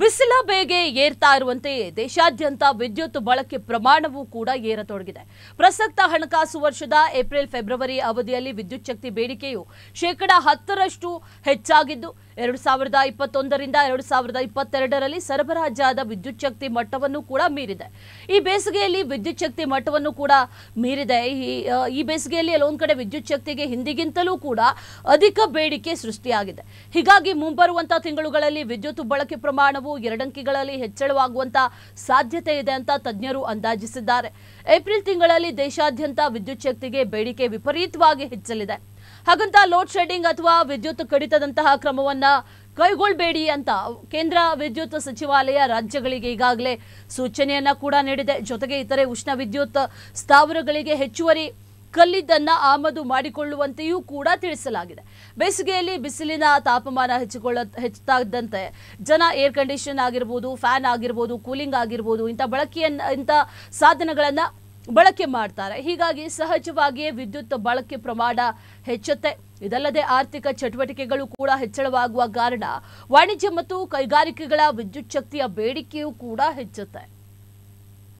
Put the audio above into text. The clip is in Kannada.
ಬಿಸಿಲ ಬೇಗೆ ಏರ್ತಾ ಇರುವಂತೆಯೇ ದೇಶಾದ್ಯಂತ ವಿದ್ಯುತ್ ಬಳಕೆ ಪ್ರಮಾಣವೂ ಕೂಡ ಏರತೊಡಗಿದೆ ಪ್ರಸಕ್ತ ಹಣಕಾಸು ವರ್ಷದ ಏಪ್ರಿಲ್ ಫೆಬ್ರವರಿ ಅವಧಿಯಲ್ಲಿ ವಿದ್ಯುತ್ ಶಕ್ತಿ ಬೇಡಿಕೆಯು ಶೇಕಡಾ ಹತ್ತರಷ್ಟು ಹೆಚ್ಚಾಗಿದ್ದು ಎರಡು ಸಾವಿರದ ಇಪ್ಪತ್ತೊಂದರಿಂದ ಎರಡು ಸಾವಿರದ ಇಪ್ಪತ್ತೆರಡರಲ್ಲಿ ಸರಬರಾಜಾದ ವಿದ್ಯುತ್ ಶಕ್ತಿ ಮಟ್ಟವನ್ನು ಕೂಡ ಮೀರಿದೆ ಈ ಬೇಸಿಗೆಯಲ್ಲಿ ವಿದ್ಯುತ್ ಶಕ್ತಿ ಮಟ್ಟವನ್ನು ಕೂಡ ಮೀರಿದೆ ಈ ಬೇಸಿಗೆಯಲ್ಲಿ ಎಲ್ಲೊಂದು ಕಡೆ ವಿದ್ಯುತ್ ಶಕ್ತಿಗೆ ಹಿಂದಿಗಿಂತಲೂ ಕೂಡ ಅಧಿಕ ಬೇಡಿಕೆ ಸೃಷ್ಟಿಯಾಗಿದೆ ಹೀಗಾಗಿ ಮುಂಬರುವಂತಹ ತಿಂಗಳುಗಳಲ್ಲಿ ವಿದ್ಯುತ್ ಬಳಕೆ ಪ್ರಮಾಣವು ಎರಡಂಕಿಗಳಲ್ಲಿ ಹೆಚ್ಚಳವಾಗುವಂತಹ ಸಾಧ್ಯತೆ ಇದೆ ಅಂತ ತಜ್ಞರು ಅಂದಾಜಿಸಿದ್ದಾರೆ ಏಪ್ರಿಲ್ ತಿಂಗಳಲ್ಲಿ ದೇಶಾದ್ಯಂತ ವಿದ್ಯುತ್ ಶಕ್ತಿಗೆ ಬೇಡಿಕೆ ವಿಪರೀತವಾಗಿ ಹೆಚ್ಚಲಿದೆ ಹಾಗಂತ ಲೋಡ್ ಶೆಡ್ಡಿಂಗ್ ಅಥವಾ ವಿದ್ಯುತ್ ಕಡಿತದಂತಹ ಕ್ರಮವನ್ನ ಕೈಗೊಳ್ಳಬೇಡಿ ಅಂತ ಕೇಂದ್ರ ವಿದ್ಯುತ್ ಸಚಿವಾಲಯ ರಾಜ್ಯಗಳಿಗೆ ಈಗಾಗಲೇ ಸೂಚನೆಯನ್ನ ಕೂಡ ನೀಡಿದೆ ಜೊತೆಗೆ ಇತರೆ ಉಷ್ಣ ವಿದ್ಯುತ್ ಸ್ಥಾವರಗಳಿಗೆ ಹೆಚ್ಚುವರಿ ಕಲ್ಲಿದ್ದನ್ನ ಆಮದು ಮಾಡಿಕೊಳ್ಳುವಂತೆಯೂ ಕೂಡ ತಿಳಿಸಲಾಗಿದೆ ಬೇಸಿಗೆಯಲ್ಲಿ ಬಿಸಿಲಿನ ತಾಪಮಾನ ಹೆಚ್ಚಿಕೊಳ್ಳ ಹೆಚ್ಚುತ್ತಿದ್ದಂತೆ ಜನ ಏರ್ ಕಂಡೀಷನ್ ಆಗಿರ್ಬೋದು ಫ್ಯಾನ್ ಆಗಿರ್ಬೋದು ಕೂಲಿಂಗ್ ಆಗಿರ್ಬೋದು ಇಂಥ ಬಳಕೆಯನ್ನ ಇಂಥ ಸಾಧನಗಳನ್ನು ಬಳಕೆ ಮಾಡ್ತಾರೆ ಹೀಗಾಗಿ ಸಹಜವಾಗಿಯೇ ವಿದ್ಯುತ್ ಬಳಕೆ ಪ್ರಮಾಣ ಹೆಚ್ಚುತ್ತೆ ಇದಲ್ಲದೆ ಆರ್ಥಿಕ ಚಟುವಟಿಕೆಗಳು ಕೂಡ ಹೆಚ್ಚಳವಾಗುವ ಕಾರಣ ವಾಣಿಜ್ಯ ಮತ್ತು ಕೈಗಾರಿಕೆಗಳ ವಿದ್ಯುತ್ ಶಕ್ತಿಯ ಬೇಡಿಕೆಯೂ ಕೂಡ ಹೆಚ್ಚುತ್ತೆ